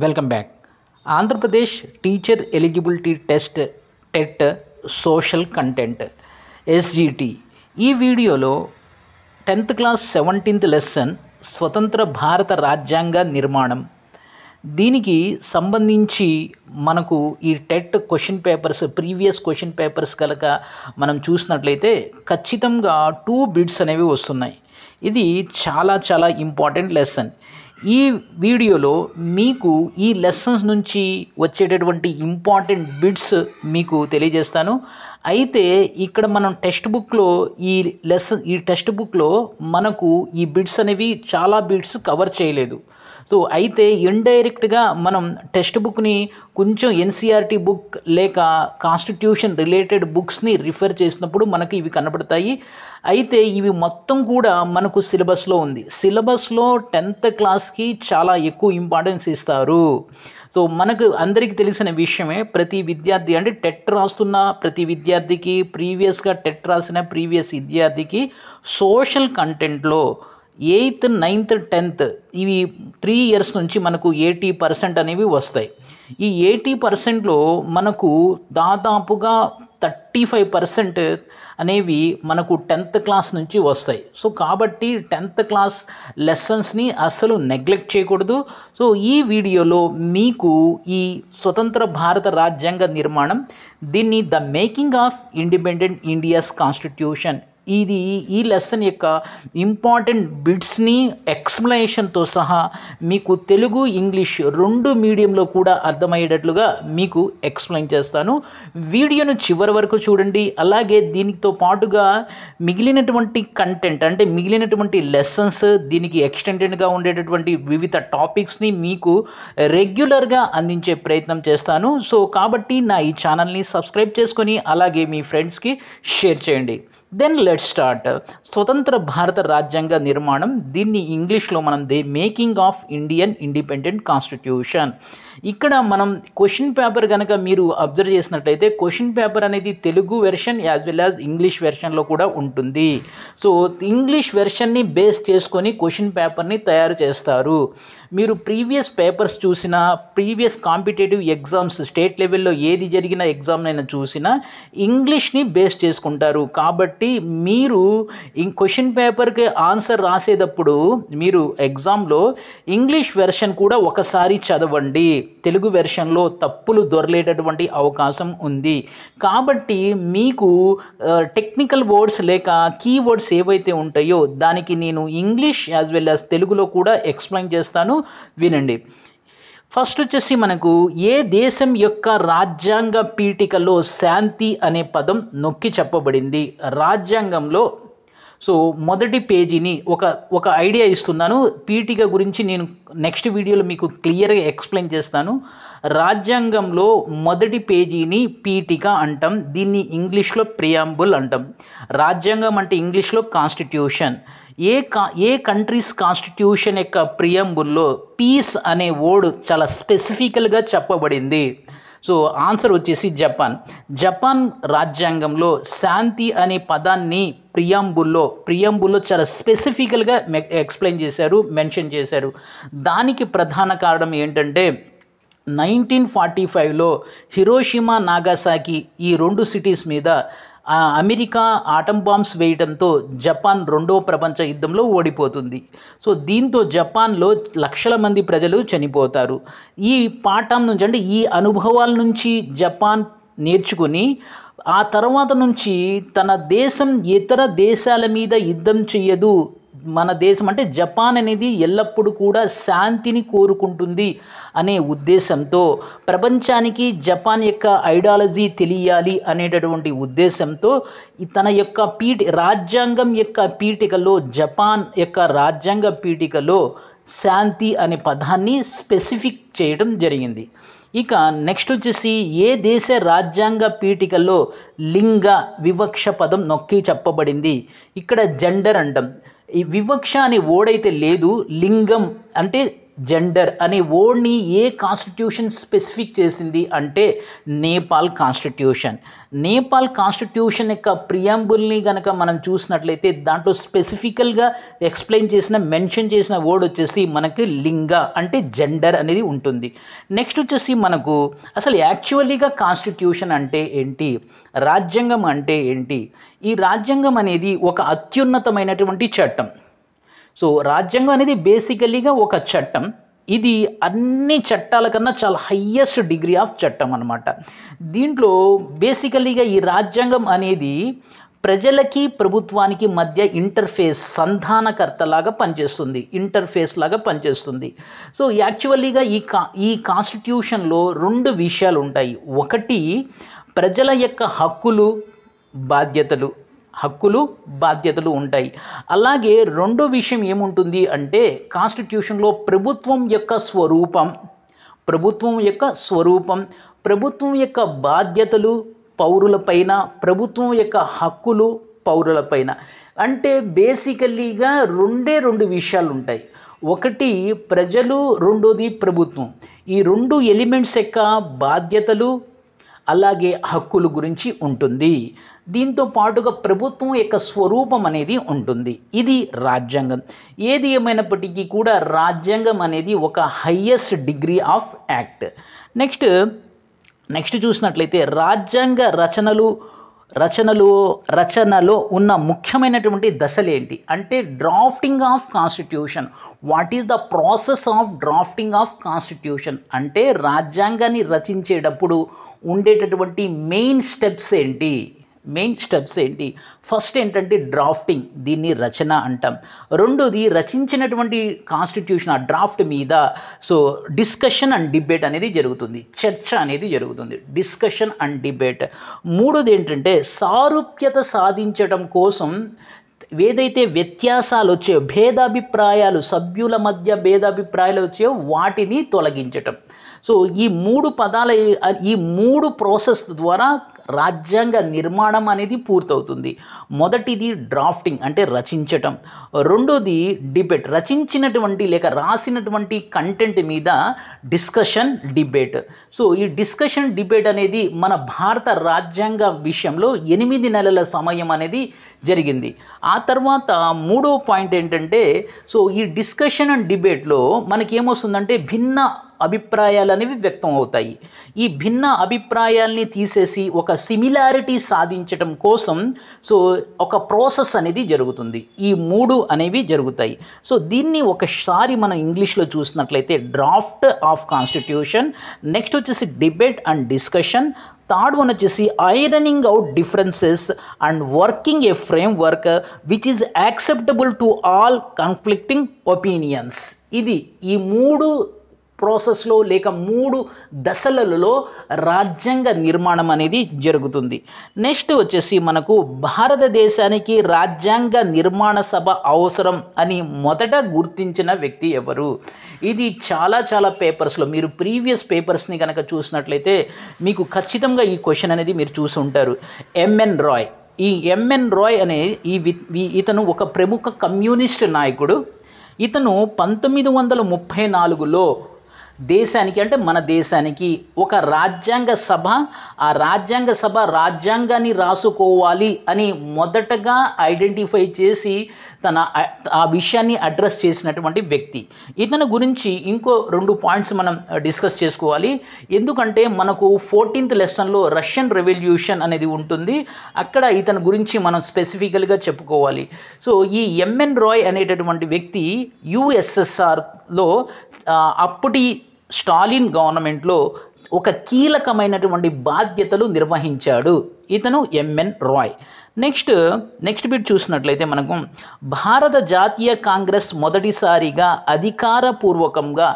welcome back Andhra Pradesh teacher eligibility test TET social content SGT ఈ వీడియోలో tenth class seventeenth lesson స్వతంత్ర భారత రాజ్యాంగ నిర్మాణం దీనికి సంబంధించి మనకు ఈ TET question papers previous question papers కనుక మనం చూసినట్లయితే ఖచ్చితంగా టూ బిడ్స్ అనేవి వస్తున్నాయి ఇది చాలా చాలా ఇంపార్టెంట్ లెసన్ ఈ వీడియోలో మీకు ఈ లెసన్స్ నుంచి వచ్చేటటువంటి ఇంపార్టెంట్ బిట్స్ మీకు తెలియజేస్తాను అయితే ఇక్కడ మనం టెక్స్ట్ బుక్లో ఈ లెసన్ ఈ టెక్స్ట్ బుక్లో మనకు ఈ బిట్స్ అనేవి చాలా బిట్స్ కవర్ చేయలేదు సో అయితే ఇండైరెక్ట్గా మనం టెక్స్ట్ బుక్ని కొంచెం ఎన్సీఆర్టీ బుక్ లేక కాన్స్టిట్యూషన్ రిలేటెడ్ బుక్స్ని రిఫర్ చేసినప్పుడు మనకి ఇవి కనబడతాయి అయితే ఇవి మొత్తం కూడా మనకు సిలబస్లో ఉంది సిలబస్లో టెన్త్ క్లాస్కి చాలా ఎక్కువ ఇంపార్టెన్స్ ఇస్తారు సో మనకు అందరికీ తెలిసిన విషయమే ప్రతి విద్యార్థి అంటే టెట్ రాస్తున్న ప్రతి విద్యార్థికి ప్రీవియస్గా టెట్ రాసిన ప్రీవియస్ విద్యార్థికి సోషల్ కంటెంట్లో ఎయిత్ నైన్త్ టెన్త్ ఇవి త్రీ ఇయర్స్ నుంచి మనకు ఎయిటీ పర్సెంట్ అనేవి వస్తాయి ఈ ఎయిటీ పర్సెంట్లో మనకు దాదాపుగా థర్టీ ఫైవ్ పర్సెంట్ అనేవి మనకు టెన్త్ క్లాస్ నుంచి వస్తాయి సో కాబట్టి టెన్త్ క్లాస్ లెసన్స్ని అస్సలు నెగ్లెక్ట్ చేయకూడదు సో ఈ వీడియోలో మీకు ఈ స్వతంత్ర భారత రాజ్యాంగ నిర్మాణం దీన్ని the making of independent India's constitution ఇది ఈ లెసన్ యొక్క ఇంపార్టెంట్ బిట్స్ని ఎక్స్ప్లెనేషన్తో సహా మీకు తెలుగు ఇంగ్లీష్ రెండు మీడియంలో కూడా అర్థమయ్యేటట్లుగా మీకు ఎక్స్ప్లెయిన్ చేస్తాను వీడియోను చివరి వరకు చూడండి అలాగే దీనితో పాటుగా మిగిలినటువంటి కంటెంట్ అంటే మిగిలినటువంటి లెసన్స్ దీనికి ఎక్స్టెండెడ్గా ఉండేటటువంటి వివిధ టాపిక్స్ని మీకు రెగ్యులర్గా అందించే ప్రయత్నం చేస్తాను సో కాబట్టి నా ఈ ఛానల్ని సబ్స్క్రైబ్ చేసుకొని అలాగే మీ ఫ్రెండ్స్కి షేర్ చేయండి దెన్ లెట్ స్టార్ట్ స్వతంత్ర భారత రాజ్యాంగ నిర్మాణం దీన్ని ఇంగ్లీష్లో మనం the making of Indian independent constitution ఇక్కడ మనం క్వశ్చన్ పేపర్ కనుక మీరు అబ్జర్వ్ చేసినట్లయితే క్వశ్చన్ పేపర్ అనేది Telugu version as well as English వెర్షన్లో కూడా ఉంటుంది సో ఇంగ్లీష్ వెర్షన్ని బేస్ చేసుకొని క్వశ్చన్ పేపర్ని తయారు చేస్తారు మీరు ప్రీవియస్ పేపర్స్ చూసినా ప్రీవియస్ కాంపిటేటివ్ ఎగ్జామ్స్ స్టేట్ లెవెల్లో ఏది జరిగిన ఎగ్జామ్ అయినా చూసినా ఇంగ్లీష్ని బేస్ చేసుకుంటారు కాబట్టి మీరు ఇం క్వశ్చన్ పేపర్కి ఆన్సర్ రాసేటప్పుడు మీరు ఎగ్జామ్లో ఇంగ్లీష్ వెర్షన్ కూడా ఒకసారి చదవండి తెలుగు వెర్షన్లో తప్పులు దొరలేటటువంటి అవకాశం ఉంది కాబట్టి మీకు టెక్నికల్ వర్డ్స్ లేక కీవర్డ్స్ ఏవైతే ఉంటాయో దానికి నేను ఇంగ్లీష్ యాజ్ వెల్ యాజ్ తెలుగులో కూడా ఎక్స్ప్లెయిన్ చేస్తాను వినండి ఫస్ట్ వచ్చేసి మనకు ఏ దేశం యొక్క రాజ్యాంగ పీఠికలో శాంతి అనే పదం నొక్కి చెప్పబడింది రాజ్యాంగంలో సో మొదటి పేజీని ఒక ఒక ఐడియా ఇస్తున్నాను పీటీగా గురించి నేను నెక్స్ట్ వీడియోలో మీకు క్లియర్గా ఎక్స్ప్లెయిన్ చేస్తాను రాజ్యాంగంలో మొదటి పేజీని పీటీగా అంటాం దీన్ని ఇంగ్లీష్లో ప్రియాంబుల్ అంటాం రాజ్యాంగం అంటే ఇంగ్లీష్లో కాన్స్టిట్యూషన్ ఏ కా ఏ కంట్రీస్ కాన్స్టిట్యూషన్ యొక్క ప్రియంబుల్లో పీస్ అనే వర్డ్ చాలా స్పెసిఫికల్గా చెప్పబడింది సో ఆన్సర్ వచ్చేసి జపాన్ జపాన్ రాజ్యాంగంలో శాంతి అనే పదాన్ని ప్రియాంబుల్లో ప్రియాంబుల్లో చాలా స్పెసిఫికల్గా ఎక్స్ప్లెయిన్ చేశారు మెన్షన్ చేశారు దానికి ప్రధాన కారణం ఏంటంటే నైన్టీన్ ఫార్టీ ఫైవ్లో హిరోషిమా నాగాసాకి ఈ రెండు సిటీస్ మీద అమెరికా ఆటం బాంబ్స్ వేయడంతో జపాన్ రెండవ ప్రపంచ యుద్ధంలో ఓడిపోతుంది సో దీంతో జపాన్లో లక్షల మంది ప్రజలు చనిపోతారు ఈ పాఠం నుంచి అంటే ఈ అనుభవాల నుంచి జపాన్ నేర్చుకుని ఆ తర్వాత నుంచి తన దేశం ఇతర దేశాల మీద యుద్ధం చేయదు మన దేశం అంటే జపాన్ అనేది ఎల్లప్పుడూ కూడా శాంతిని కోరుకుంటుంది అనే ఉద్దేశంతో ప్రపంచానికి జపాన్ యొక్క ఐడియాలజీ తెలియాలి అనేటటువంటి ఉద్దేశంతో తన యొక్క పీఠ రాజ్యాంగం యొక్క పీఠికలో జపాన్ యొక్క రాజ్యాంగ పీఠికలో శాంతి అనే పదాన్ని స్పెసిఫిక్ చేయడం జరిగింది ఇక నెక్స్ట్ వచ్చేసి ఏ దేశ రాజ్యాంగ పీఠికలో లింగ వివక్ష పదం నొక్కి చెప్పబడింది ఇక్కడ జెండర్ అంటాం ఈ వివక్ష అనే ఓడైతే లేదు లింగం అంటే జెండర్ అనే ఓడ్ని ఏ కాన్స్టిట్యూషన్ స్పెసిఫిక్ చేసింది అంటే నేపాల్ కాన్స్టిట్యూషన్ నేపాల్ కాన్స్టిట్యూషన్ యొక్క ప్రియాంబుల్ని కనుక మనం చూసినట్లయితే దాంట్లో స్పెసిఫికల్గా ఎక్స్ప్లెయిన్ చేసిన మెన్షన్ చేసిన వర్డ్ వచ్చేసి మనకి లింగ అంటే జెండర్ అనేది ఉంటుంది నెక్స్ట్ వచ్చేసి మనకు అసలు యాక్చువల్లీగా కాన్స్టిట్యూషన్ అంటే ఏంటి రాజ్యాంగం అంటే ఏంటి ఈ రాజ్యాంగం అనేది ఒక అత్యున్నతమైనటువంటి చట్టం సో రాజ్యాంగం అనేది బేసికలీగా ఒక చట్టం ఇది అన్ని చట్టాల కన్నా చాలా హయ్యెస్ట్ డిగ్రీ ఆఫ్ చట్టం అనమాట దీంట్లో బేసికలీగా ఈ రాజ్యాంగం అనేది ప్రజలకి ప్రభుత్వానికి మధ్య ఇంటర్ఫేస్ సంధానకర్తలాగా పనిచేస్తుంది ఇంటర్ఫేస్ లాగా పనిచేస్తుంది సో యాక్చువల్లీగా ఈ కా ఈ కాన్స్టిట్యూషన్లో రెండు విషయాలు ఉంటాయి ఒకటి ప్రజల యొక్క హక్కులు బాధ్యతలు హక్కులు బాధ్యతలు ఉంటాయి అలాగే రెండో విషయం ఏముంటుంది అంటే కాన్స్టిట్యూషన్లో ప్రభుత్వం యొక్క స్వరూపం ప్రభుత్వం యొక్క స్వరూపం ప్రభుత్వం యొక్క బాధ్యతలు పౌరులపైన ప్రభుత్వం యొక్క హక్కులు పౌరులపైన అంటే బేసికల్లీగా రెండే రెండు విషయాలు ఉంటాయి ఒకటి ప్రజలు రెండోది ప్రభుత్వం ఈ రెండు ఎలిమెంట్స్ యొక్క బాధ్యతలు అలాగే హక్కుల గురించి ఉంటుంది దీంతో పాటుగా ప్రభుత్వం యొక్క స్వరూపం అనేది ఉంటుంది ఇది రాజ్యాంగం ఏది ఏమైనప్పటికీ కూడా రాజ్యాంగం అనేది ఒక highest degree of act next next చూసినట్లయితే రాజ్యాంగ రచనలు రచనలు రచనలో ఉన్న ముఖ్యమైనటువంటి దశలు ఏంటి అంటే drafting of constitution what is the process of drafting of constitution అంటే రాజ్యాంగాన్ని రచించేటప్పుడు ఉండేటటువంటి మెయిన్ స్టెప్స్ ఏంటి మెయిన్ స్టెప్స్ ఏంటి ఫస్ట్ ఏంటంటే డ్రాఫ్టింగ్ దీన్ని రచన అంటాం రెండోది రచించినటువంటి కాన్స్టిట్యూషన్ ఆ డ్రాఫ్ట్ మీద సో డిస్కషన్ అండ్ డిబేట్ అనేది జరుగుతుంది చర్చ అనేది జరుగుతుంది డిస్కషన్ అండ్ డిబేట్ మూడోది ఏంటంటే సారూప్యత సాధించడం కోసం ఏదైతే వ్యత్యాసాలు వచ్చాయో భేదాభిప్రాయాలు సభ్యుల మధ్య భేదాభిప్రాయాలు వచ్చాయో వాటిని తొలగించటం సో ఈ మూడు పదాల ఈ మూడు ప్రాసెస్ ద్వారా రాజ్యాంగ నిర్మాణం అనేది పూర్తవుతుంది మొదటిది డ్రాఫ్టింగ్ అంటే రచించటం రెండోది డిబేట్ రచించినటువంటి లేక రాసినటువంటి కంటెంట్ మీద డిస్కషన్ డిబేట్ సో ఈ డిస్కషన్ డిబేట్ అనేది మన భారత రాజ్యాంగ విషయంలో ఎనిమిది నెలల సమయం అనేది జరిగింది ఆ తర్వాత మూడో పాయింట్ ఏంటంటే సో ఈ డిస్కషన్ అండ్ డిబేట్లో మనకేమొస్తుందంటే భిన్న అభిప్రాయాలు అనేవి వ్యక్తం అవుతాయి ఈ భిన్న అభిప్రాయాల్ని తీసేసి ఒక సిమిలారిటీ సాధించటం కోసం సో ఒక ప్రాసెస్ అనేది జరుగుతుంది ఈ మూడు అనేవి జరుగుతాయి సో దీన్ని ఒకసారి మనం ఇంగ్లీష్లో చూసినట్లయితే డ్రాఫ్ట్ ఆఫ్ కాన్స్టిట్యూషన్ నెక్స్ట్ వచ్చేసి debate and discussion third one వచ్చేసి ironing out differences and working a framework which is acceptable to all conflicting opinions ఇది ఈ మూడు ప్రాసెస్లో లేక మూడు దశలలో రాజ్యాంగ నిర్మాణం అనేది జరుగుతుంది నెక్స్ట్ వచ్చేసి మనకు భారతదేశానికి రాజ్యాంగ నిర్మాణ సభ అవసరం అని మొదట గుర్తించిన వ్యక్తి ఎవరు ఇది చాలా చాలా పేపర్స్లో మీరు ప్రీవియస్ పేపర్స్ని కనుక చూసినట్లయితే మీకు ఖచ్చితంగా ఈ క్వశ్చన్ అనేది మీరు చూసి ఉంటారు ఎంఎన్ రాయ్ ఈ ఎంఎన్ రాయ్ అనే ఈ ఇతను ఒక ప్రముఖ కమ్యూనిస్ట్ నాయకుడు ఇతను పంతొమ్మిది వందల ముప్పై నాలుగులో దేశానికి అంటే మన దేశానికి ఒక రాజ్యాంగ సభ ఆ రాజ్యాంగ సభ రాజ్యాంగాన్ని రాసుకోవాలి అని మొదటగా ఐడెంటిఫై చేసి తన ఆ విషయాన్ని అడ్రస్ చేసినటువంటి వ్యక్తి ఇతని గురించి ఇంకో రెండు పాయింట్స్ మనం డిస్కస్ చేసుకోవాలి ఎందుకంటే మనకు ఫోర్టీన్త్ లెసన్లో రష్యన్ రెవల్యూషన్ అనేది ఉంటుంది అక్కడ ఇతని గురించి మనం స్పెసిఫికల్గా చెప్పుకోవాలి సో ఈ ఎంఎన్ రాయ్ అనేటటువంటి వ్యక్తి యుఎస్ఎస్ఆర్లో అప్పటి స్టాలిన్ గవర్నమెంట్లో ఒక కీలకమైనటువంటి బాధ్యతలు నిర్వహించాడు ఇతను M N Roy next next bit చూసినట్లయితే మనకు భారత జాతీయ కాంగ్రెస్ మొదటిసారిగా అధికారపూర్వకంగా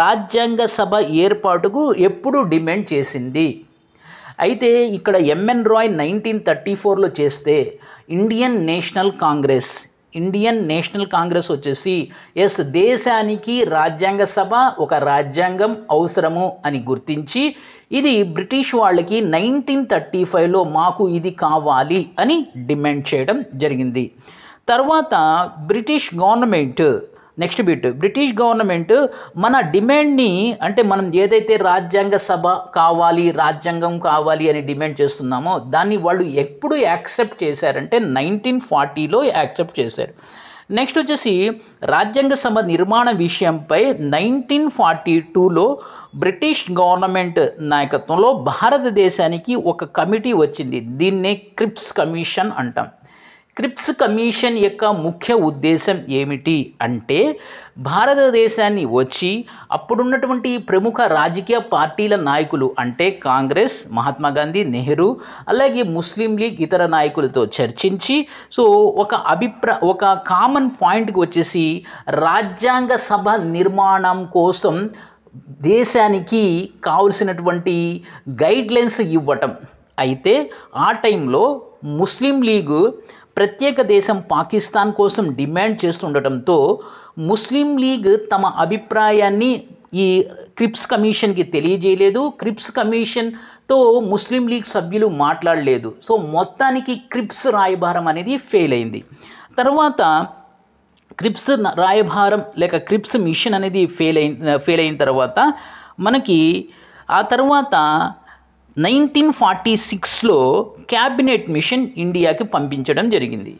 రాజ్యాంగ సభ ఏర్పాటుకు ఎప్పుడు డిమాండ్ చేసింది అయితే ఇక్కడ ఎంఎన్ రాయ్ నైన్టీన్ థర్టీ ఫోర్లో చేస్తే Indian National Congress Indian National Congress వచ్చేసి ఎస్ దేశానికి రాజ్యాంగ సభ ఒక రాజ్యాంగం అవసరము అని గుర్తించి ఇది బ్రిటిష్ వాళ్ళకి నైన్టీన్ థర్టీ ఫైవ్లో మాకు ఇది కావాలి అని డిమాండ్ చేయడం జరిగింది తర్వాత British government next bit British government మన డిమాండ్ని అంటే మనం ఏదైతే రాజ్యాంగ సభ కావాలి రాజ్యాంగం కావాలి అని డిమాండ్ చేస్తున్నామో దాన్ని వాళ్ళు ఎప్పుడు యాక్సెప్ట్ చేశారంటే నైన్టీన్ ఫార్టీలో యాక్సెప్ట్ చేశారు నెక్స్ట్ వచ్చేసి రాజ్యాంగ సభ నిర్మాణ విషయంపై నైన్టీన్ ఫార్టీ టూలో బ్రిటిష్ గవర్నమెంట్ నాయకత్వంలో భారతదేశానికి ఒక కమిటీ వచ్చింది దీన్నే క్రిప్స్ కమిషన్ అంటాం క్రిప్స్ కమిషన్ యొక్క ముఖ్య ఉద్దేశం ఏమిటి అంటే భారతదేశాన్ని వచ్చి అప్పుడున్నటువంటి ప్రముఖ రాజకీయ పార్టీల నాయకులు అంటే కాంగ్రెస్ మహాత్మా గాంధీ నెహ్రూ అలాగే ముస్లిం లీగ్ ఇతర నాయకులతో చర్చించి సో ఒక అభిప్రా ఒక కామన్ పాయింట్కి వచ్చేసి రాజ్యాంగ సభ నిర్మాణం కోసం దేశానికి కావలసినటువంటి గైడ్లైన్స్ ఇవ్వటం అయితే ఆ టైంలో ముస్లిం లీగు ప్రత్యేక దేశం పాకిస్తాన్ కోసం డిమాండ్ చేస్తుండటంతో ముస్లిం లీగ్ తమ అభిప్రాయాన్ని ఈ క్రిప్స్ కమిషన్కి తెలియజేయలేదు క్రిప్స్ కమిషన్తో ముస్లిం లీగ్ సభ్యులు మాట్లాడలేదు సో మొత్తానికి క్రిప్స్ రాయభారం అనేది ఫెయిల్ అయింది తర్వాత క్రిప్స్ రాయభారం లేక క్రిప్స్ మిషన్ అనేది ఫెయిల్ అయిన ఫెయిల్ అయిన తర్వాత మనకి ఆ తర్వాత నైన్టీన్ ఫార్టీ సిక్స్లో క్యాబినెట్ మిషన్ ఇండియాకి పంపించడం జరిగింది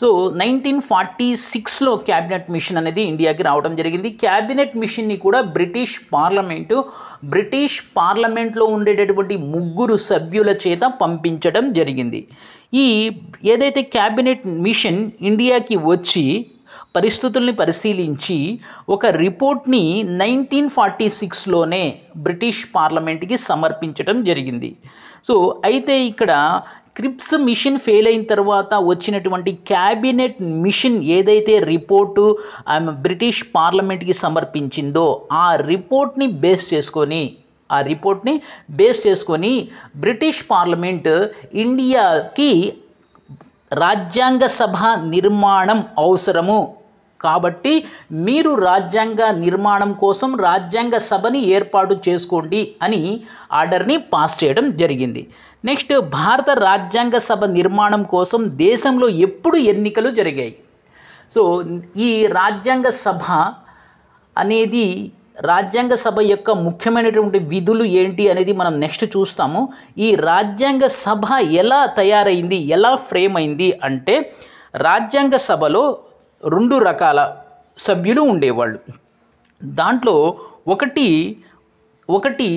సో నైన్టీన్ ఫార్టీ సిక్స్లో క్యాబినెట్ మిషన్ అనేది ఇండియాకి రావడం జరిగింది క్యాబినెట్ మిషన్ని కూడా బ్రిటిష్ పార్లమెంటు బ్రిటిష్ పార్లమెంట్లో ఉండేటటువంటి ముగ్గురు సభ్యుల చేత పంపించడం జరిగింది ఈ ఏదైతే క్యాబినెట్ మిషన్ ఇండియాకి వచ్చి పరిస్థితుల్ని పరిశీలించి ఒక రిపోర్ట్ని నైన్టీన్ ఫార్టీ సిక్స్లోనే బ్రిటిష్ పార్లమెంట్కి సమర్పించడం జరిగింది సో అయితే ఇక్కడ క్రిప్స్ మిషన్ ఫెయిల్ అయిన తర్వాత వచ్చినటువంటి క్యాబినెట్ మిషన్ ఏదైతే రిపోర్టు ఆమె బ్రిటిష్ పార్లమెంట్కి సమర్పించిందో ఆ రిపోర్ట్ని బేస్ చేసుకొని ఆ రిపోర్ట్ని బేస్ చేసుకొని బ్రిటిష్ పార్లమెంట్ ఇండియాకి రాజ్యాంగ సభ నిర్మాణం అవసరము కాబట్టి మీరు రాజ్యాంగ నిర్మాణం కోసం రాజ్యాంగ సభని ఏర్పాటు చేసుకోండి అని ఆర్డర్ని పాస్ చేయడం జరిగింది నెక్స్ట్ భారత రాజ్యాంగ సభ నిర్మాణం కోసం దేశంలో ఎప్పుడు ఎన్నికలు జరిగాయి సో ఈ రాజ్యాంగ సభ అనేది రాజ్యాంగ సభ యొక్క ముఖ్యమైనటువంటి విధులు ఏంటి అనేది మనం నెక్స్ట్ చూస్తాము ఈ రాజ్యాంగ సభ ఎలా తయారైంది ఎలా ఫ్రేమ్ అయింది అంటే రాజ్యాంగ సభలో రెండు రకాల సభ్యులు ఉండేవాళ్ళు దాంట్లో ఒకటి ఒకటి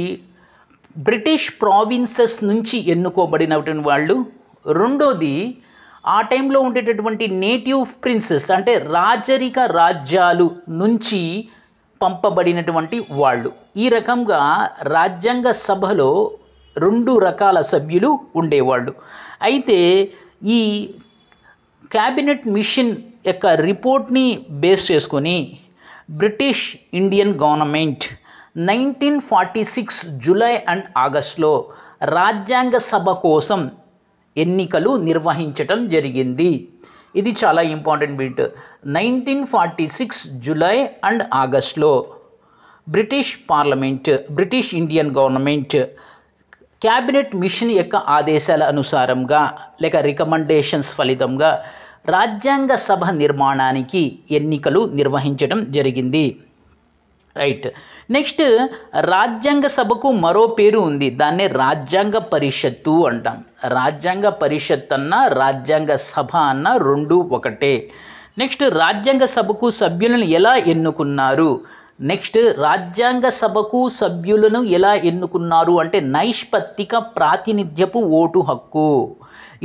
బ్రిటిష్ ప్రావిన్సెస్ నుంచి ఎన్నుకోబడినటువంటి వాళ్ళు రెండోది ఆ టైంలో ఉండేటటువంటి నేటివ్ ప్రిన్సెస్ అంటే రాజరిక రాజ్యాలు నుంచి పంపబడినటువంటి వాళ్ళు ఈ రకంగా రాజ్యాంగ సభలో రెండు రకాల సభ్యులు ఉండేవాళ్ళు అయితే ఈ క్యాబినెట్ మిషన్ యొక్క రిపోర్ట్ని బేస్ చేసుకొని British Indian government nineteen forty six July and ఆగస్ట్లో రాజ్యాంగ సభ కోసం ఎన్నికలు నిర్వహించటం జరిగింది ఇది చాలా important bit nineteen forty six July and ఆగస్ట్లో British parliament British Indian government cabinet mission యొక్క ఆదేశాల అనుసారంగా లేక రికమెండేషన్స్ ఫలితంగా రాజ్యాంగ సభ నిర్మాణానికి ఎన్నికలు నిర్వహించడం జరిగింది రైట్ నెక్స్ట్ రాజ్యాంగ సభకు మరో పేరు ఉంది దాన్ని రాజ్యాంగ పరిషత్తు అంటాం రాజ్యాంగ పరిషత్ అన్న రాజ్యాంగ సభ అన్న రెండు ఒకటే నెక్స్ట్ రాజ్యాంగ సభకు సభ్యులను ఎలా ఎన్నుకున్నారు నెక్స్ట్ రాజ్యాంగ సభకు సభ్యులను ఎలా ఎన్నుకున్నారు అంటే నైష్పత్తిక ప్రాతినిధ్యపు ఓటు హక్కు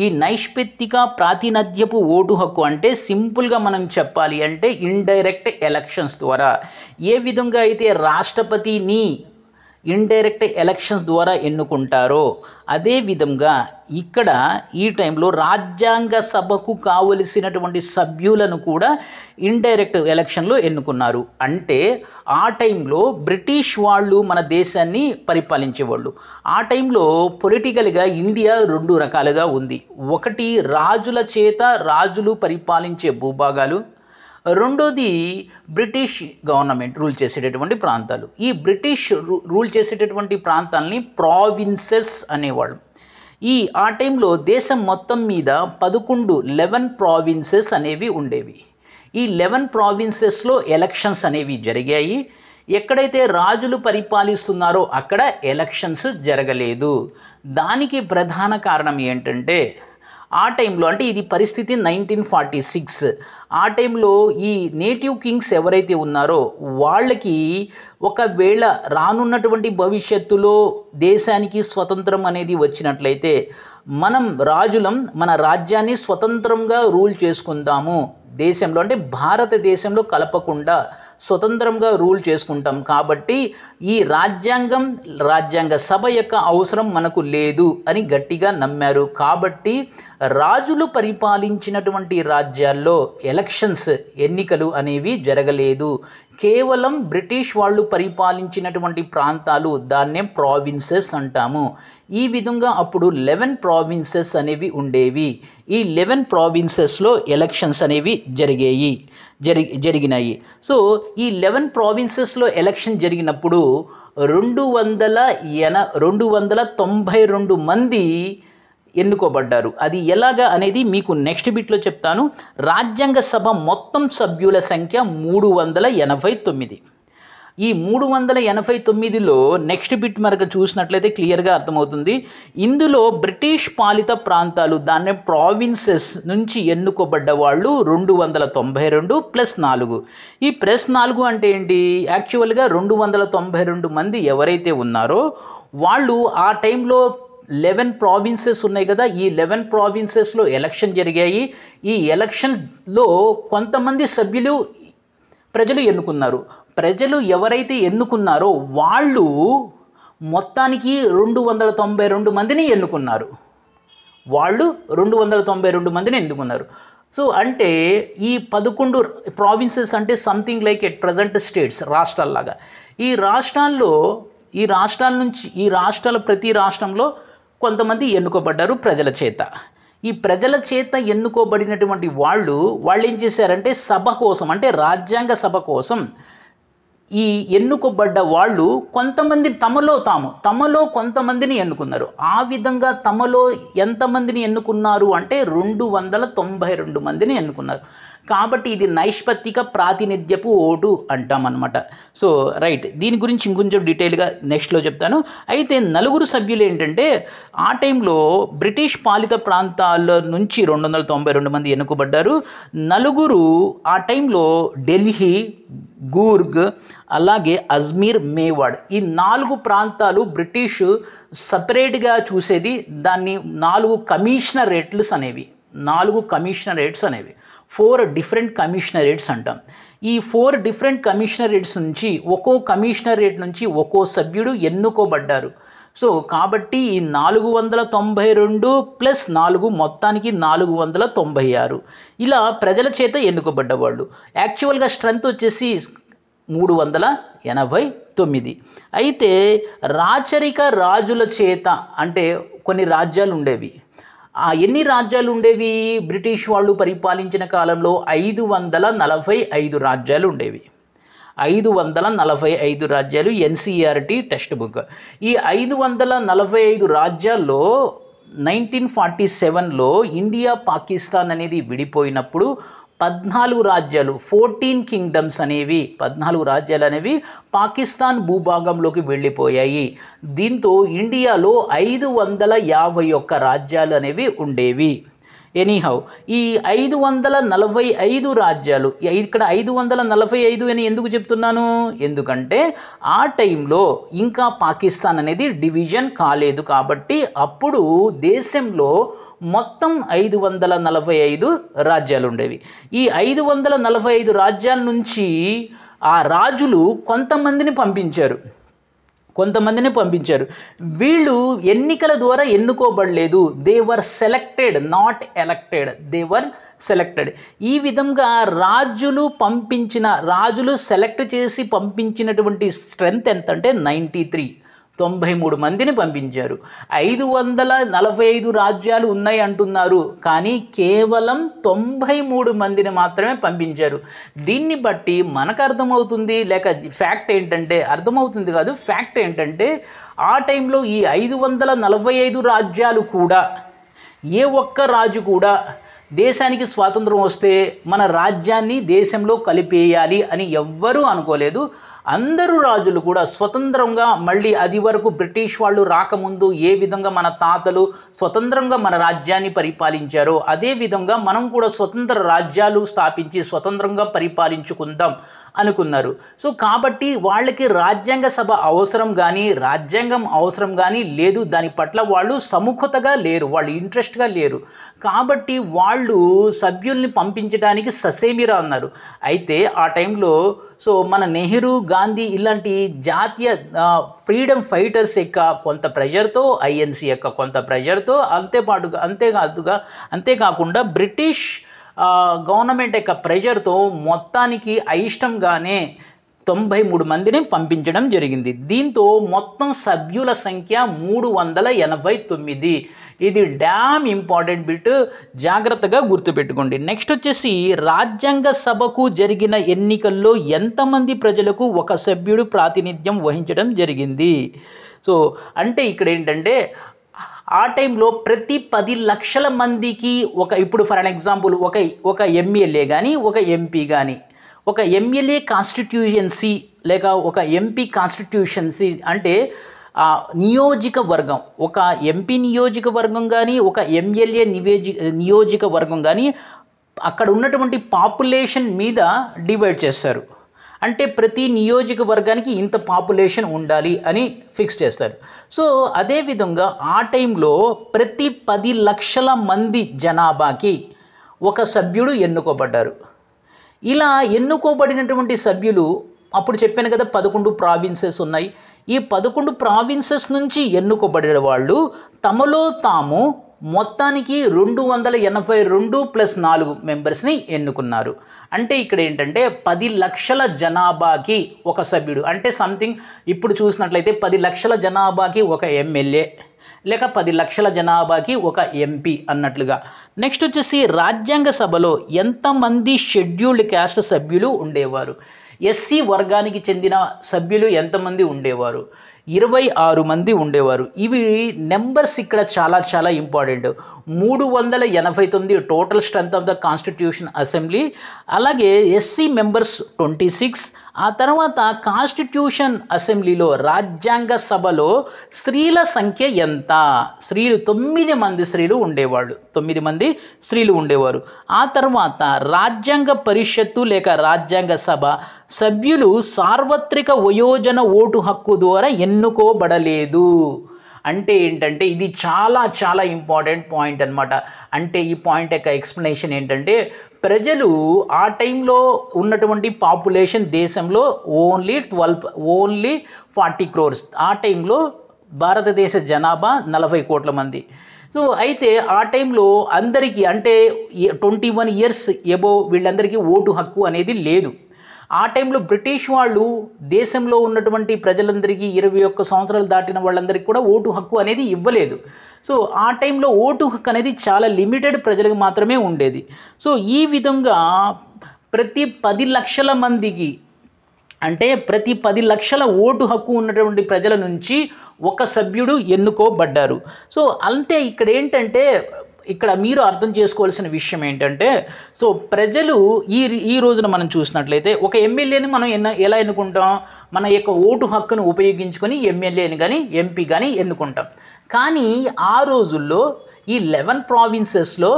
ఈ నైష్పెత్తిక ప్రాతినిధ్యపు ఓటు హక్కు అంటే సింపుల్గా మనం చెప్పాలి అంటే ఇండైరెక్ట్ ఎలక్షన్స్ ద్వారా ఏ విధంగా అయితే రాష్ట్రపతిని ఇండైరెక్ట్ ఎలక్షన్స్ ద్వారా ఎన్నుకుంటారో అదేవిధంగా ఇక్కడ ఈ టైంలో రాజ్యాంగ సభకు కావలసినటువంటి సభ్యులను కూడా ఇండైరెక్ట్ ఎలక్షన్లో ఎన్నుకున్నారు అంటే ఆ టైంలో బ్రిటిష్ వాళ్ళు మన దేశాన్ని పరిపాలించేవాళ్ళు ఆ టైంలో పొలిటికల్గా ఇండియా రెండు రకాలుగా ఉంది ఒకటి రాజుల చేత రాజులు పరిపాలించే భూభాగాలు రెండోది బ్రిటిష్ గవర్నమెంట్ రూల్ చేసేటటువంటి ప్రాంతాలు ఈ బ్రిటిష్ రూల్ చేసేటటువంటి ప్రాంతాలని ప్రావిన్సెస్ అనేవాళ్ళు ఈ ఆ టైంలో దేశం మొత్తం మీద పదకొండు లెవెన్ ప్రావిన్సెస్ అనేవి ఉండేవి ఈ లెవెన్ ప్రావిన్సెస్లో ఎలక్షన్స్ అనేవి జరిగాయి ఎక్కడైతే రాజులు పరిపాలిస్తున్నారో అక్కడ ఎలక్షన్స్ జరగలేదు దానికి ప్రధాన కారణం ఏంటంటే ఆ టైంలో అంటే ఇది పరిస్థితి నైన్టీన్ ఫార్టీ సిక్స్ ఆ టైంలో ఈ నేటివ్ కింగ్స్ ఎవరైతే ఉన్నారో వాళ్ళకి ఒకవేళ రానున్నటువంటి భవిష్యత్తులో దేశానికి స్వతంత్రం అనేది వచ్చినట్లయితే మనం రాజులం మన రాజ్యాన్ని స్వతంత్రంగా రూల్ చేసుకుందాము దేశంలో అంటే భారతదేశంలో కలపకుండా స్వతంత్రంగా రూల్ చేసుకుంటాం కాబట్టి ఈ రాజ్యాంగం రాజ్యాంగ సభ యొక్క అవసరం మనకు లేదు అని గట్టిగా నమ్మారు కాబట్టి రాజులు పరిపాలించినటువంటి రాజ్యాల్లో ఎలక్షన్స్ ఎన్నికలు అనేవి జరగలేదు కేవలం బ్రిటిష్ వాళ్ళు పరిపాలించినటువంటి ప్రాంతాలు దాన్నే ప్రావిన్సెస్ అంటాము ఈ విధంగా అప్పుడు లెవెన్ ప్రావిన్సెస్ అనేవి ఉండేవి ఈ లెవెన్ ప్రావిన్సెస్లో ఎలక్షన్స్ అనేవి జరిగాయి జరి జరిగినాయి సో ఈ లెవెన్ ప్రావిన్సెస్లో ఎలక్షన్ జరిగినప్పుడు రెండు వందల ఎన రెండు వందల తొంభై రెండు మంది ఎన్నుకోబడ్డారు అది ఎలాగా అనేది మీకు నెక్స్ట్ బిట్లో చెప్తాను రాజ్యాంగ సభ మొత్తం సభ్యుల సంఖ్య మూడు వందల ఎనభై తొమ్మిది ఈ మూడు వందల ఎనభై తొమ్మిదిలో నెక్స్ట్ బిట్ మనకు చూసినట్లయితే క్లియర్గా అర్థమవుతుంది ఇందులో బ్రిటిష్ పాలిత ప్రాంతాలు దాన్ని ప్రావిన్సెస్ నుంచి ఎన్నుకోబడ్డ వాళ్ళు రెండు వందల తొంభై రెండు ప్లస్ నాలుగు ఈ ప్లస్ నాలుగు అంటే ఏంటి యాక్చువల్గా రెండు వందల తొంభై రెండు మంది ఎవరైతే ఉన్నారో వాళ్ళు ఆ టైంలో లెవెన్ ప్రావిన్సెస్ ఉన్నాయి కదా ఈ లెవెన్ ప్రావిన్సెస్లో ఎలక్షన్ జరిగాయి ఈ ఎలక్షన్లో కొంతమంది సభ్యులు ప్రజలు ఎన్నుకున్నారు ప్రజలు ఎవరైతే ఎన్నుకున్నారో వాళ్ళు మొత్తానికి రెండు వందల తొంభై రెండు మందిని ఎన్నుకున్నారు వాళ్ళు రెండు వందల తొంభై రెండు మందిని ఎన్నుకున్నారు సో అంటే ఈ పదకొండు ప్రావిన్సెస్ అంటే something like at present states రాష్ట్రాల్లాగా ఈ రాష్ట్రాల్లో ఈ రాష్ట్రాల నుంచి ఈ రాష్ట్రాల ప్రతి రాష్ట్రంలో కొంతమంది ఎన్నుకోబడ్డారు ప్రజల చేత ఈ ప్రజల చేత ఎన్నుకోబడినటువంటి వాళ్ళు వాళ్ళు ఏం చేశారంటే సభ కోసం అంటే రాజ్యాంగ సభ కోసం ఈ ఎన్నుకోబడ్డ వాళ్ళు కొంతమంది తమలో తాము తమలో కొంతమందిని ఎన్నుకున్నారు ఆ విధంగా తమలో ఎంతమందిని ఎన్నుకున్నారు అంటే రెండు వందల తొంభై రెండు మందిని ఎన్నుకున్నారు కాబట్టి ఇది నైష్పత్తిక ప్రాతినిధ్యపు ఓటు అంటామన్నమాట సో రైట్ దీని గురించి ఇంకొంచెం డీటెయిల్గా నెక్స్ట్లో చెప్తాను అయితే నలుగురు సభ్యులు ఏంటంటే ఆ టైంలో బ్రిటిష్ పాలిత ప్రాంతాల నుంచి రెండు వందల తొంభై రెండు మంది ఎన్నుకోబడ్డారు నలుగురు ఆ టైంలో ఢిల్లీ గూర్గ్ అలాగే అజ్మీర్ మేవాడ్ ఈ నాలుగు ప్రాంతాలు బ్రిటిష్ సపరేట్గా చూసేది దాన్ని నాలుగు కమిషనరేట్లు అనేవి నాలుగు కమిషనరేట్స్ అనేవి ఫోర్ డిఫరెంట్ కమిషనరేట్స్ అంటాం ఈ ఫోర్ డిఫరెంట్ కమిషనరేట్స్ నుంచి ఒక్కో కమిషనరేట్ నుంచి ఒక్కో సభ్యుడు ఎన్నుకోబడ్డారు సో కాబట్టి ఈ నాలుగు వందల తొంభై రెండు ప్లస్ నాలుగు మొత్తానికి నాలుగు వందల తొంభై ఆరు ఇలా ప్రజల చేత ఎన్నుకోబడ్డవాళ్ళు యాక్చువల్గా స్ట్రెంత్ వచ్చేసి మూడు వందల ఎనభై తొమ్మిది అయితే రాచరిక రాజుల చేత అంటే కొన్ని రాజ్యాలు ఉండేవి ఎన్ని రాజ్యాలు ఉండేవి బ్రిటిష్ వాళ్ళు పరిపాలించిన కాలంలో ఐదు వందల నలభై ఐదు రాజ్యాలు ఉండేవి ఐదు వందల నలభై ఐదు రాజ్యాలు ఎన్సిఆర్టీ టెక్స్ట్ బుక్ ఈ ఐదు వందల నలభై ఐదు రాజ్యాల్లో నైన్టీన్ ఫార్టీ సెవెన్లో ఇండియా పాకిస్తాన్ అనేది విడిపోయినప్పుడు పద్నాలుగు రాజ్యాలు ఫోర్టీన్ కింగ్డమ్స్ అనేవి పద్నాలుగు రాజ్యాలు అనేవి పాకిస్తాన్ భూభాగంలోకి వెళ్ళిపోయాయి దీంతో ఇండియాలో ఐదు వందల యాభై ఒక్క రాజ్యాలు అనేవి ఉండేవి ఎనీహౌ ఈ ఐదు వందల నలభై ఐదు రాజ్యాలు ఇక్కడ ఐదు వందల నలభై ఐదు అని ఎందుకు చెప్తున్నాను ఎందుకంటే ఆ టైంలో ఇంకా పాకిస్తాన్ అనేది డివిజన్ కాలేదు కాబట్టి అప్పుడు దేశంలో మొత్తం ఐదు వందల నలభై ఐదు రాజ్యాలు ఉండేవి ఈ ఐదు వందల నలభై ఐదు రాజ్యాల నుంచి ఆ రాజులు కొంతమందిని పంపించారు కొంతమందిని పంపించారు వీళ్ళు ఎన్నికల ద్వారా ఎన్నుకోబడలేదు they were selected not elected they were selected ఈ విధంగా రాజులు పంపించిన రాజులు సెలెక్ట్ చేసి పంపించినటువంటి స్ట్రెంగ్త్ ఎంత అంటే నైంటీ త్రీ తొంభై మూడు మందిని పంపించారు ఐదు వందల నలభై ఐదు రాజ్యాలు ఉన్నాయి అంటున్నారు కానీ కేవలం తొంభై మూడు మందిని మాత్రమే పంపించారు దీన్ని బట్టి మనకు అర్థమవుతుంది లేక ఫ్యాక్ట్ ఏంటంటే అర్థమవుతుంది కాదు ఫ్యాక్ట్ ఏంటంటే ఆ టైంలో ఈ ఐదు వందల నలభై ఐదు రాజ్యాలు కూడా ఏ ఒక్క రాజు కూడా దేశానికి స్వాతంత్రం వస్తే మన రాజ్యాన్ని దేశంలో కలిపేయాలి అని ఎవ్వరూ అనుకోలేదు అందరూ రాజులు కూడా స్వతంత్రంగా మళ్ళీ అది వరకు బ్రిటిష్ వాళ్ళు రాకముందు ఏ విధంగా మన తాతలు స్వతంత్రంగా మన రాజ్యాన్ని పరిపాలించారో అదేవిధంగా మనం కూడా స్వతంత్ర రాజ్యాలు స్థాపించి స్వతంత్రంగా పరిపాలించుకుందాం అనుకున్నారు సో కాబట్టి వాళ్ళకి రాజ్యాంగ సభ అవసరం కానీ రాజ్యాంగం అవసరం కానీ లేదు దాని పట్ల వాళ్ళు సముఖతగా లేరు వాళ్ళు ఇంట్రెస్ట్గా లేరు కాబట్టి వాళ్ళు సభ్యుల్ని పంపించడానికి ససేమిరా అన్నారు అయితే ఆ టైంలో సో మన నెహ్రూ గాంధీ ఇలాంటి జాతీయ ఫ్రీడమ్ ఫైటర్స్ యొక్క కొంత ప్రెషర్తో ఐఎన్సీ యొక్క కొంత ప్రెషర్తో అంతేపాటుగా అంతేకాదుగా అంతేకాకుండా బ్రిటిష్ గవర్నమెంట్ యొక్క ప్రెషర్తో మొత్తానికి అయిష్టంగానే తొంభై మూడు మందిని పంపించడం జరిగింది దీంతో మొత్తం సభ్యుల సంఖ్య మూడు వందల ఎనభై తొమ్మిది ఇది డ్యామ్ ఇంపార్టెంట్ బిట్ జాగ్రత్తగా గుర్తుపెట్టుకోండి నెక్స్ట్ వచ్చేసి రాజ్యాంగ సభకు జరిగిన ఎన్నికల్లో ఎంతమంది ప్రజలకు ఒక సభ్యుడు ప్రాతినిధ్యం వహించడం జరిగింది సో అంటే ఇక్కడ ఏంటంటే ఆ టైంలో ప్రతి పది లక్షల మందికి ఒక ఇప్పుడు ఫర్ అన్ ఎగ్జాంపుల్ ఒక ఒక ఎమ్మెల్యే కానీ ఒక ఎంపీ కానీ ఒక ఎమ్మెల్యే కాన్స్టిట్యూషన్సీ లేక ఒక ఎంపీ కాన్స్టిట్యూషన్సీ అంటే నియోజకవర్గం ఒక ఎంపీ నియోజకవర్గం కానీ ఒక ఎమ్మెల్యే నివేజి నియోజకవర్గం కానీ అక్కడ ఉన్నటువంటి పాపులేషన్ మీద డివైడ్ చేస్తారు అంటే ప్రతి నియోజకవర్గానికి ఇంత పాపులేషన్ ఉండాలి అని ఫిక్స్ చేస్తారు సో అదేవిధంగా ఆ టైంలో ప్రతి పది లక్షల మంది జనాభాకి ఒక సభ్యుడు ఎన్నుకోబడ్డారు ఇలా ఎన్నుకోబడినటువంటి సభ్యులు అప్పుడు చెప్పాను కదా పదకొండు ప్రావిన్సెస్ ఉన్నాయి ఈ పదకొండు ప్రావిన్సెస్ నుంచి ఎన్నుకోబడిన వాళ్ళు తమలో తాము మొత్తానికి రెండు వందల ఎనభై రెండు ప్లస్ నాలుగు మెంబర్స్ని ఎన్నుకున్నారు అంటే ఇక్కడ ఏంటంటే పది లక్షల జనాభాకి ఒక సభ్యుడు అంటే సంథింగ్ ఇప్పుడు చూసినట్లయితే పది లక్షల జనాభాకి ఒక ఎమ్మెల్యే లేక పది లక్షల జనాభాకి ఒక ఎంపీ అన్నట్లుగా నెక్స్ట్ వచ్చేసి రాజ్యాంగ సభలో ఎంతమంది షెడ్యూల్డ్ క్యాస్ట్ సభ్యులు ఉండేవారు ఎస్సీ వర్గానికి చెందిన సభ్యులు ఎంతమంది ఉండేవారు ఇరవై ఆరు మంది ఉండేవారు ఇవి నెంబర్స్ ఇక్కడ చాలా చాలా ఇంపార్టెంట్ మూడు వందల ఎనభై తొమ్మిది total strength of the constitution assembly అలాగే ఎస్సీ మెంబర్స్ ట్వంటీ సిక్స్ ఆ తర్వాత కాన్స్టిట్యూషన్ అసెంబ్లీలో రాజ్యాంగ సభలో స్త్రీల సంఖ్య ఎంత స్త్రీలు తొమ్మిది మంది స్త్రీలు ఉండేవాళ్ళు తొమ్మిది మంది స్త్రీలు ఉండేవారు ఆ తర్వాత రాజ్యాంగ పరిషత్తు లేక రాజ్యాంగ సభ సభ్యులు సార్వత్రిక వయోజన ఓటు హక్కు ద్వారా ఎన్నుకోబడలేదు అంటే ఏంటంటే ఇది చాలా చాలా ఇంపార్టెంట్ పాయింట్ అనమాట అంటే ఈ పాయింట్ యొక్క ఎక్స్ప్లెనేషన్ ఏంటంటే ప్రజలు ఆ టైంలో ఉన్నటువంటి పాపులేషన్ దేశంలో only twelve only forty crores ఆ టైంలో భారతదేశ జనాభా నలభై కోట్ల మంది సో అయితే ఆ టైంలో అందరికీ అంటే ట్వంటీ వన్ ఇయర్స్ ఎబో వీళ్ళందరికీ ఓటు హక్కు అనేది లేదు ఆ టైంలో బ్రిటిష్ వాళ్ళు దేశంలో ఉన్నటువంటి ప్రజలందరికీ ఇరవై ఒక్క సంవత్సరాలు దాటిన వాళ్ళందరికీ కూడా ఓటు హక్కు అనేది ఇవ్వలేదు సో ఆ టైంలో ఓటు హక్కు అనేది చాలా లిమిటెడ్ ప్రజలకు మాత్రమే ఉండేది సో ఈ విధంగా ప్రతి పది లక్షల మందికి అంటే ప్రతి పది లక్షల ఓటు హక్కు ఉన్నటువంటి ప్రజల నుంచి ఒక సభ్యుడు ఎన్నుకోబడ్డారు సో అంటే ఇక్కడ ఏంటంటే ఇక్కడ మీరు అర్థం చేసుకోవాల్సిన విషయం ఏంటంటే సో ప్రజలు ఈ ఈ రోజున మనం చూసినట్లయితే ఒక ఎమ్మెల్యేని మనం ఎన్న ఎలా ఎన్నుకుంటాం మన యొక్క ఓటు హక్కును ఉపయోగించుకొని ఎమ్మెల్యేని కానీ ఎంపీ కానీ ఎన్నుకుంటాం కానీ ఆ రోజుల్లో ఈ లెవెన్ ప్రావిన్సెస్లో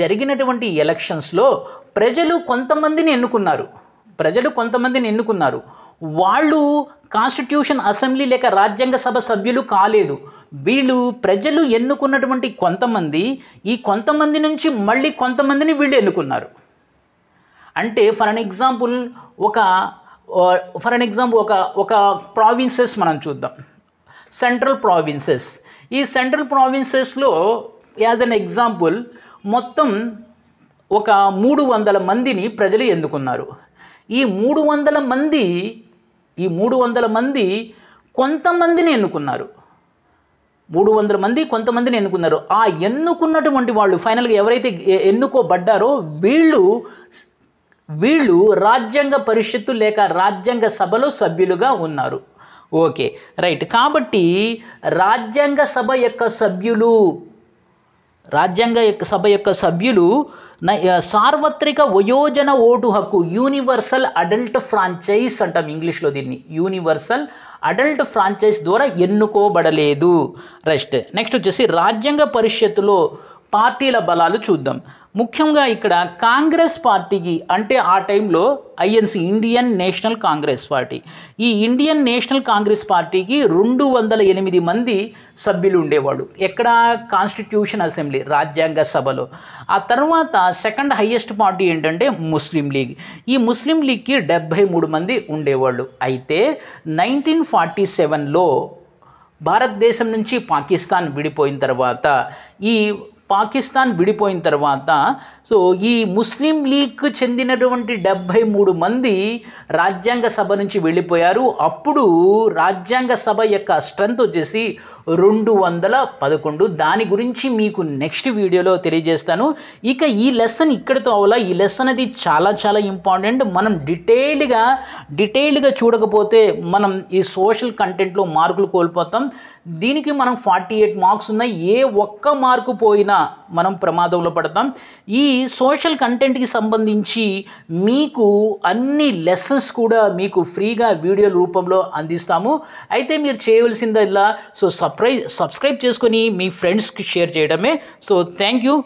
జరిగినటువంటి ఎలక్షన్స్లో ప్రజలు కొంతమందిని ఎన్నుకున్నారు ప్రజలు కొంతమందిని ఎన్నుకున్నారు వాళ్ళు కాన్స్టిట్యూషన్ అసెంబ్లీ లేక రాజ్యాంగ సభ సభ్యులు కాలేదు వీళ్ళు ప్రజలు ఎన్నుకున్నటువంటి కొంతమంది ఈ కొంతమంది నుంచి మళ్ళీ కొంతమందిని వీళ్ళు ఎన్నుకున్నారు అంటే ఫర్ అన్ ఎగ్జాంపుల్ ఒక ఫర్ అన్ ఎగ్జాంపుల్ ఒక ఒక ప్రావిన్సెస్ మనం చూద్దాం సెంట్రల్ ప్రావిన్సెస్ ఈ సెంట్రల్ ప్రావిన్సెస్లో యాజ్ అన్ ఎగ్జాంపుల్ మొత్తం ఒక మూడు వందల మందిని ప్రజలు ఎన్నుకున్నారు ఈ మూడు వందల మంది ఈ మూడు వందల మంది కొంతమందిని ఎన్నుకున్నారు మూడు వందల మంది కొంతమందిని ఎన్నుకున్నారు ఆ ఎన్నుకున్నటువంటి వాళ్ళు ఫైనల్గా ఎవరైతే ఎన్నుకోబడ్డారో వీళ్ళు వీళ్ళు రాజ్యాంగ పరిషత్తు లేక రాజ్యాంగ సభలో సభ్యులుగా ఉన్నారు ఓకే రైట్ కాబట్టి రాజ్యాంగ సభ యొక్క సభ్యులు రాజ్యాంగ సభ యొక్క సభ్యులు సార్వత్రిక వయోజన ఓటు హక్కు యూనివర్సల్ అడల్ట్ ఫ్రాంచైజ్ అంటాం ఇంగ్లీష్లో దీన్ని యూనివర్సల్ అడల్ట్ ఫ్రాంచైజ్ ద్వారా ఎన్నుకోబడలేదు రెస్ట్ నెక్స్ట్ వచ్చేసి రాజ్యాంగ పరిషత్తులో పార్టీల బలాలు చూద్దాం ముఖ్యంగా ఇక్కడ కాంగ్రెస్ పార్టీకి అంటే ఆ టైంలో INC Indian National Congress party ఈ ఇండియన్ నేషనల్ కాంగ్రెస్ పార్టీకి రెండు వందల ఎనిమిది మంది సభ్యులు ఉండేవాళ్ళు ఎక్కడ కాన్స్టిట్యూషన్ అసెంబ్లీ రాజ్యాంగ సభలో ఆ తర్వాత సెకండ్ హయ్యెస్ట్ పార్టీ ఏంటంటే ముస్లిం లీగ్ ఈ ముస్లిం లీగ్కి డెబ్భై మూడు మంది ఉండేవాళ్ళు అయితే నైన్టీన్ ఫార్టీ సెవెన్లో భారతదేశం నుంచి పాకిస్తాన్ విడిపోయిన తర్వాత ఈ పాకిస్తాన్ విడిపోయిన తర్వాత సో ఈ ముస్లిం లీగ్కు చెందినటువంటి డెబ్భై మూడు మంది రాజ్యాంగ సభ నుంచి వెళ్ళిపోయారు అప్పుడు రాజ్యాంగ సభ యొక్క స్ట్రెంత్ వచ్చేసి రెండు వందల పదకొండు దాని గురించి మీకు నెక్స్ట్ వీడియోలో తెలియజేస్తాను ఇక ఈ లెసన్ ఇక్కడితో అవలా ఈ లెసన్ అది చాలా చాలా ఇంపార్టెంట్ మనం డీటెయిల్డ్గా డీటెయిల్డ్గా చూడకపోతే మనం ఈ సోషల్ కంటెంట్లో మార్కులు కోల్పోతాం దీనికి మనం ఫార్టీ ఎయిట్ మార్క్స్ ఉన్నాయి ఏ ఒక్క మార్కు పోయినా మనం ప్రమాదంలో పడతాం ఈ సోషల్ కంటెంట్కి సంబంధించి మీకు అన్ని లెసన్స్ కూడా మీకు ఫ్రీగా వీడియో రూపంలో అందిస్తాము అయితే మీరు చేయవలసిందల్లా సో సబ్స్క్రైబ్ సబ్స్క్రైబ్ చేసుకొని మీ ఫ్రెండ్స్కి షేర్ చేయడమే సో థ్యాంక్ యూ